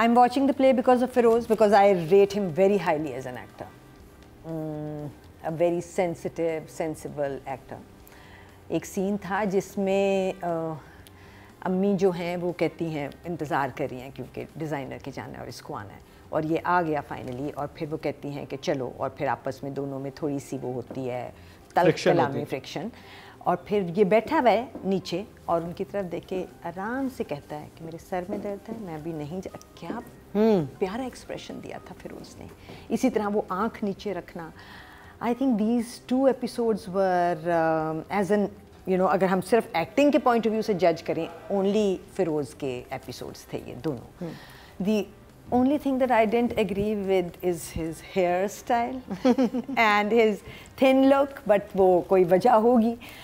I am watching the because of Feroz because I rate him very highly as an actor. Mm, a very sensitive, sensible actor. एक scene था जिसमें अम्मी जो हैं वो कहती हैं इंतज़ार कर रही हैं क्योंकि डिज़ाइनर के जाना है और इसको आना है और ये आ गया फाइनली और फिर वो कहती हैं कि चलो और फिर आपस में दोनों में थोड़ी सी वो होती है तल कलामी फ्रिक्शन. और फिर ये बैठा हुआ है नीचे और उनकी तरफ देख के आराम से कहता है कि मेरे सर में दर्द है मैं अभी नहीं जा क्या हम्म। प्यारा एक्सप्रेशन दिया था फिर उसने इसी तरह वो आँख नीचे रखना I think these two episodes were edge and you know अगर हम सिर्फ एक्टिंग के पॉइंट ऑफ व्यू से जज करें ओनली फिरोज़ के एपिसोड्स थे ये दोनों the only thing that I didn't agree with is his hair style and his thin look but वो कोई वजह होगी